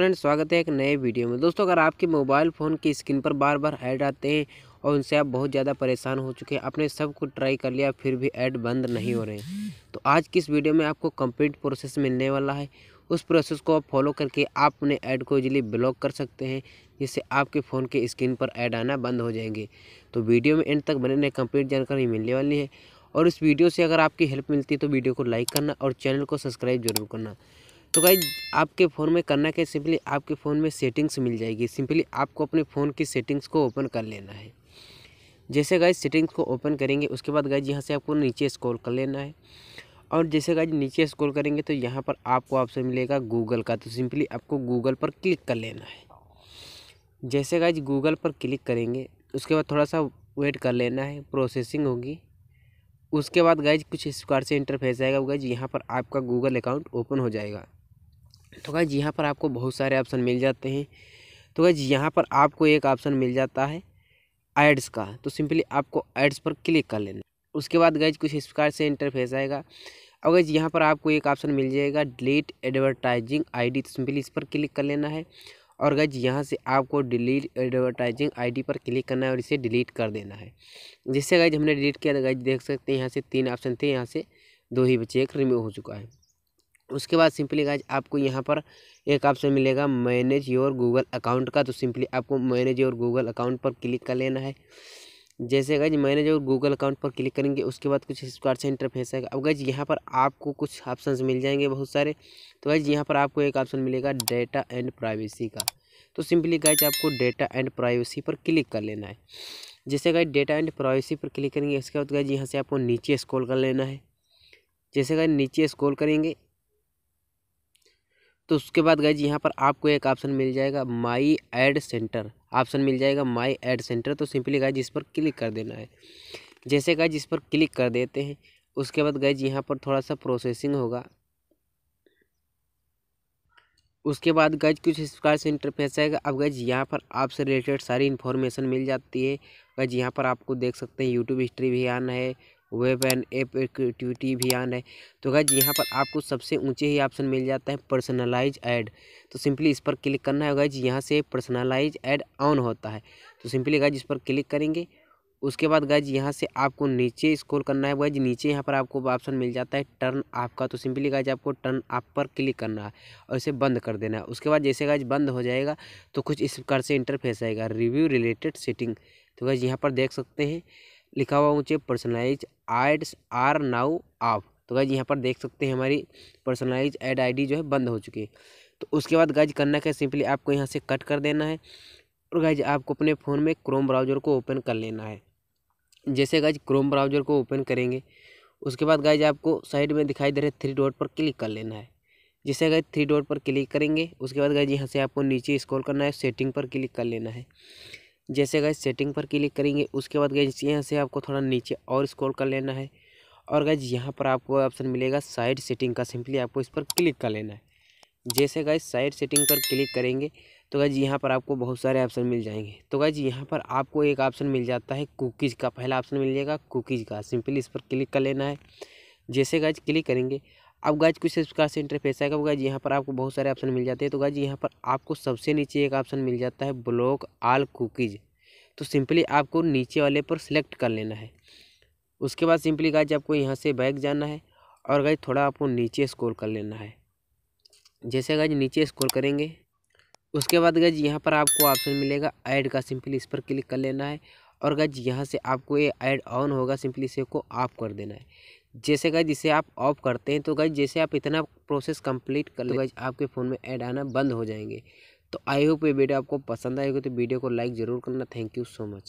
friend स्वागत है एक नए वीडियो में दोस्तों अगर आपके मोबाइल फ़ोन की स्क्रीन पर बार बार ऐड आते हैं और उनसे आप बहुत ज़्यादा परेशान हो चुके हैं आपने सब कुछ ट्राई कर लिया फिर भी ऐड बंद नहीं हो रहे हैं तो आज की इस वीडियो में आपको कंप्लीट प्रोसेस मिलने वाला है उस प्रोसेस को आप फॉलो करके आप अपने ऐड को इजिली ब्लॉक कर सकते हैं जिससे आपके फ़ोन के स्क्रीन पर ऐड आना बंद हो जाएंगे तो वीडियो में एंड तक बने नए कम्प्लीट जानकारी मिलने वाली है और इस वीडियो से अगर आपकी हेल्प मिलती है तो वीडियो को लाइक करना और चैनल को सब्सक्राइब जरूर करना तो गाइज आपके फ़ोन में करना क्या सिंपली आपके फ़ोन में सेटिंग्स मिल जाएगी सिंपली आपको अपने फ़ोन की सेटिंग्स को ओपन कर लेना है जैसे गाइज सेटिंग्स को ओपन करेंगे उसके बाद गाइज यहाँ से आपको नीचे स्क्रॉल कर लेना है और जैसे गाइज नीचे स्क्रॉल करेंगे तो यहाँ पर आपको ऑप्शन मिलेगा गूगल का तो सिंपली आपको गूगल पर क्लिक कर लेना है जैसे गाइज गूगल पर क्लिक करेंगे उसके बाद थोड़ा सा वेट कर लेना है प्रोसेसिंग होगी उसके बाद गाइज कुछ इस प्रकार से इंटरफेस आएगा गाइज यहाँ पर आपका गूगल अकाउंट ओपन हो जाएगा तो गाइज यहाँ पर आपको बहुत सारे ऑप्शन मिल जाते हैं तो गाइज यहाँ पर आपको एक ऑप्शन मिल जाता है एड्स का तो सिंपली आपको एड्स पर क्लिक कर लेना उसके बाद गैज कुछ इस प्रकार से इंटरफेस आएगा और गैज यहाँ पर आपको एक ऑप्शन मिल जाएगा डिलीट एडवर्टाइजिंग आईडी तो सिंपली इस पर क्लिक कर लेना है और गज यहाँ से आपको डिलीट एडवर्टाइजिंग आईडी पर क्लिक करना है और इसे डिलीट कर देना है जिससे गज हमने डिलीट किया तो गज देख सकते हैं यहाँ से तीन ऑप्शन थे यहाँ से दो ही बचे एक रिमूव हो चुका है उसके बाद सिंपली गाइज आपको यहाँ पर एक ऑप्शन मिलेगा मैनेज योर गूगल अकाउंट का तो सिंपली आपको मैनेज योर गूगल अकाउंट पर क्लिक कर लेना है जैसे guys manage your Google account पर क्लिक करेंगे उसके बाद कुछ इस प्रकार से इंटरफेस आएगा अब गज यहाँ पर आपको कुछ ऑप्शन मिल जाएंगे बहुत सारे तो गाइज यहाँ पर आपको एक ऑप्शन मिलेगा डेटा एंड प्राइवेसी का तो सिंपली गाइज आपको डेटा एंड प्राइवेसी पर क्लिक कर लेना है जैसे गाइज डेटा एंड प्राइवेसी पर क्लिक करेंगे इसके बाद गज यहाँ से आपको नीचे स्क्रॉल कर लेना है जैसे गाइज नीचे स्क्रॉल करेंगे तो उसके बाद गाइज यहाँ पर आपको एक ऑप्शन मिल जाएगा माई एड सेंटर ऑप्शन मिल जाएगा माई एड सेंटर तो सिंपली गाइज इस पर क्लिक कर देना है जैसे गाइज इस पर क्लिक कर देते हैं उसके बाद गाइज यहाँ पर थोड़ा सा प्रोसेसिंग होगा उसके बाद गज कुछ इस प्रकार से इंटरफेस आएगा अब गज यहाँ पर आपसे रिलेटेड सारी इन्फॉर्मेशन मिल जाती है गज यहाँ पर आपको देख सकते हैं यूट्यूब हिस्ट्री भी आना है वेब एंड एप एक्टिविटी भी आन है तो गैज यहाँ पर आपको सबसे ऊंचे ही ऑप्शन मिल जाता है पर्सनलाइज ऐड तो सिंपली इस पर क्लिक करना है गैज यहाँ से पर्सनलाइज ऐड ऑन होता है तो सिंपली गैज इस पर क्लिक करेंगे उसके बाद गैज यहाँ से आपको नीचे स्क्रॉल करना है गैज नीचे यहाँ पर आपको ऑप्शन मिल जाता है टर्न ऑफ का तो सिंपली गैज आपको टर्न ऑफ पर क्लिक करना है और इसे बंद कर देना है उसके बाद जैसे गाइज बंद हो जाएगा तो कुछ इस प्रकार से इंटरफेस आएगा रिव्यू रिलेटेड सेटिंग तो गैज यहाँ पर देख सकते हैं लिखा हुआ ऊँचे personalize ads are now off तो गाइज यहाँ पर देख सकते हैं हमारी पर्सनलाइज एड आईडी जो है बंद हो चुकी है तो उसके बाद गाइज करना क्या सिंपली आपको यहाँ से कट कर देना है और गाइज आपको अपने फ़ोन में क्रोम ब्राउज़र को ओपन कर लेना है जैसे गाइज क्रोम ब्राउज़र को ओपन करेंगे उसके बाद गाइज आपको साइड में दिखाई दे रहे थ्री डॉट पर क्लिक कर लेना है जैसे गाइज थ्री डॉट पर क्लिक करेंगे उसके बाद गाइज यहाँ से आपको नीचे स्क्रॉल करना है सेटिंग पर क्लिक कर लेना है जैसे गए सेटिंग पर क्लिक करेंगे उसके बाद गए यहाँ से आपको थोड़ा नीचे और स्क्रॉल कर लेना है और गए यहाँ पर आपको ऑप्शन मिलेगा साइड सेटिंग का सिंपली आपको इस पर क्लिक कर लेना है जैसे गाइज साइड सेटिंग पर क्लिक करेंगे तो गाइज यहाँ पर आपको बहुत सारे ऑप्शन मिल जाएंगे तो गाइज यहाँ पर आपको एक ऑप्शन मिल जाता है कुकीज़ का पहला ऑप्शन मिल जाएगा कुकीज़ का सिंपली इस पर क्लिक कर लेना है जैसे गाइज क्लिक करेंगे अब गाइज कुछ इस प्रकार से इंटरफेस आएगा गाइज यहाँ पर आपको बहुत सारे ऑप्शन मिल जाते हैं तो गाइज यहाँ पर आपको सबसे नीचे एक ऑप्शन मिल जाता है ब्लॉक आल कुकीज़ तो सिंपली आपको नीचे वाले पर सिलेक्ट कर लेना है उसके बाद सिंपली गाइज आपको यहाँ से बैक जाना है और गाइज थोड़ा आपको नीचे स्क्रॉल कर लेना है जैसे गाइज नीचे स्क्रॉल करेंगे उसके बाद गज यहाँ पर आपको ऑप्शन मिलेगा ऐड का सिंपली इस पर क्लिक कर लेना है और गज यहाँ से आपको ये ऐड ऑन होगा सिंपली इसे को ऑफ कर देना है जैसे गई जिसे आप ऑफ करते हैं तो गई जैसे आप इतना प्रोसेस कंप्लीट कर लेगा आपके फ़ोन में ऐड आना बंद हो जाएंगे तो आई होप ये वीडियो आपको पसंद आएगी तो वीडियो को लाइक ज़रूर करना थैंक यू सो मच